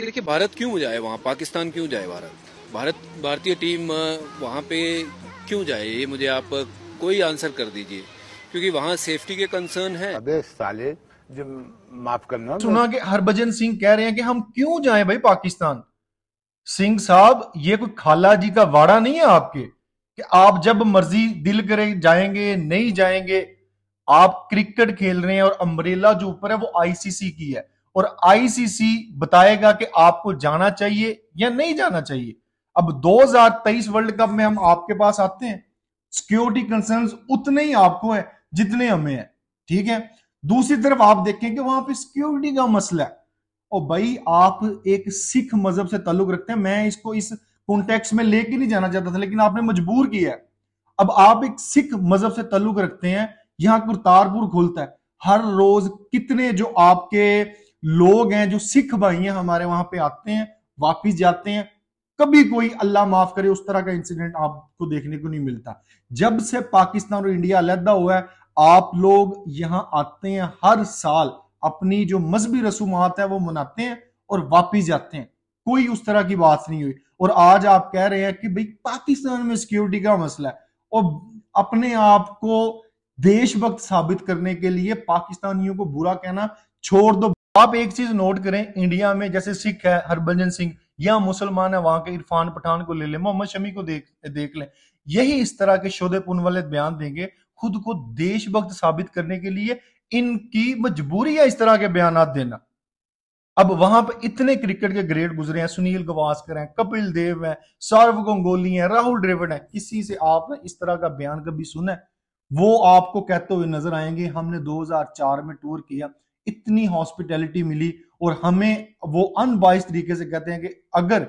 देखिए भारत क्यों जाए वहाँ पाकिस्तान क्यों जाए भारत भारत भारतीय टीम वहाँ पे क्यों जाए ये मुझे आप कोई आंसर कर दीजिए क्योंकि वहाँ सेफ्टी के कंसर्न है अबे साले जो माफ करना तो- सुना कि हरभजन सिंह कह रहे हैं कि हम क्यों जाए भाई पाकिस्तान सिंह साहब ये कोई खाला जी का वाड़ा नहीं है आपके कि आप जब मर्जी दिल करे जाएंगे नहीं जाएंगे आप क्रिकेट खेल रहे हैं और अम्ब्रेला जो ऊपर है वो आईसीसी की है और आईसीसी बताएगा कि आपको जाना चाहिए या नहीं जाना चाहिए अब 2023 वर्ल्ड कप में हम आपके पास आते हैं सिक्योरिटी कंसर्न उतने ही आपको है जितने हमें है ठीक है दूसरी तरफ आप देखें कि वहां पे सिक्योरिटी का मसला है और भाई आप एक सिख मजहब से ताल्लुक रखते हैं मैं इसको इस कॉन्टेक्स्ट में लेके नहीं जाना चाहता था लेकिन आपने मजबूर किया है अब आप एक सिख मजहब से ताल्लुक रखते हैं यहां करतारपुर खुलता है हर रोज कितने जो आपके लोग हैं जो सिख भाई हैं हमारे वहां पे आते हैं वापिस जाते हैं कभी कोई अल्लाह माफ करे उस तरह का इंसिडेंट आपको देखने को नहीं मिलता जब से पाकिस्तान और इंडिया अलहदा हुआ है आप लोग यहां आते हैं हर साल अपनी जो मजहबी रसूमात है वो मनाते हैं और वापिस जाते हैं कोई उस तरह की बात नहीं हुई और आज आप कह रहे हैं कि भाई पाकिस्तान में सिक्योरिटी का मसला है और अपने आप को देशभक्त साबित करने के लिए पाकिस्तानियों को बुरा कहना छोड़ दो आप एक चीज नोट करें इंडिया में जैसे सिख है हरभजन सिंह या मुसलमान है वहां के इरफान पठान को ले लें मोहम्मद शमी को देख देख लें यही इस तरह के शोधे पुन वाले बयान देंगे खुद को देशभक्त साबित करने के लिए इनकी मजबूरी है इस तरह के बयान देना अब वहां पर इतने क्रिकेट के ग्रेड गुजरे हैं सुनील गवास्कर हैं कपिल देव हैं सौरव गंगोली हैं राहुल ड्रेविड हैं किसी से आपने इस तरह का बयान कभी सुना है वो आपको कहते हुए नजर आएंगे हमने 2004 में टूर किया इतनी हॉस्पिटैलिटी मिली और हमें वो अनबाइस तरीके से कहते हैं कि अगर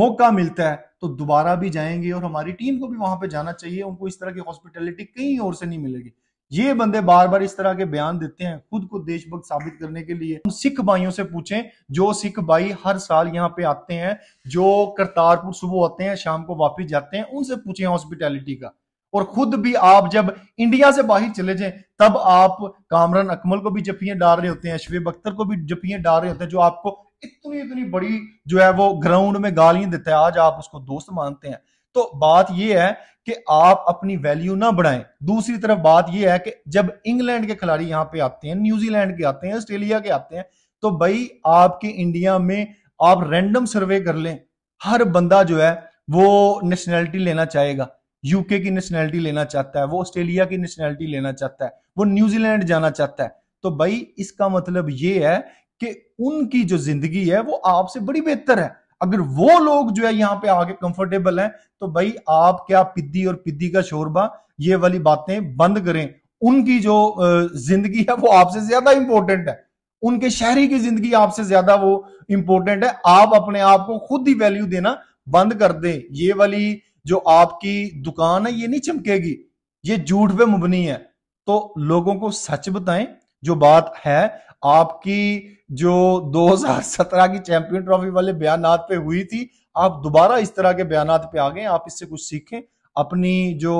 मौका मिलता है तो दोबारा भी जाएंगे और हमारी टीम को भी वहां पे जाना चाहिए उनको इस तरह की हॉस्पिटैलिटी कहीं और से नहीं मिलेगी ये बंदे बार बार इस तरह के बयान देते हैं खुद को देशभक्त साबित करने के लिए हम सिख भाइयों से पूछें जो सिख भाई हर साल यहाँ पे आते हैं जो करतारपुर सुबह आते हैं शाम को वापिस जाते हैं उनसे पूछें हॉस्पिटैलिटी का और खुद भी आप जब इंडिया से बाहर चले जाएं तब आप कामरान अकमल को भी जपिया डाल रहे होते हैं शवेब अख्तर को भी जपिया डाल रहे होते हैं जो आपको इतनी इतनी बड़ी जो है वो ग्राउंड में गालियां देता है आज आप उसको दोस्त मानते हैं तो बात यह है कि आप अपनी वैल्यू ना बढ़ाएं दूसरी तरफ बात यह है कि जब इंग्लैंड के खिलाड़ी यहां पे आते हैं न्यूजीलैंड के आते हैं ऑस्ट्रेलिया के आते हैं तो भाई आपके इंडिया में आप रैंडम सर्वे कर लें हर बंदा जो है वो नेशनैलिटी लेना चाहेगा यूके की नेशनैलिटी लेना चाहता है वो ऑस्ट्रेलिया की नेशनैलिटी लेना चाहता है वो न्यूजीलैंड जाना चाहता है तो भाई इसका मतलब ये है कि उनकी जो जिंदगी है वो आपसे बड़ी बेहतर है अगर वो लोग जो है यहाँ पे आके कंफर्टेबल हैं तो भाई आप क्या पिद्दी और पिद्दी का शोरबा ये वाली बातें बंद करें उनकी जो जिंदगी है वो आपसे ज्यादा इंपॉर्टेंट है उनके शहरी की जिंदगी आपसे ज्यादा वो इंपॉर्टेंट है आप अपने आप को खुद ही वैल्यू देना बंद कर दें ये वाली जो आपकी दुकान है ये नहीं चमकेगी ये झूठ पे मुबनी है तो लोगों को सच बताएं जो बात है आपकी जो 2017 की चैंपियन ट्रॉफी वाले बयान पे हुई थी आप दोबारा इस तरह के बयान पे आ गए आप इससे कुछ सीखें अपनी जो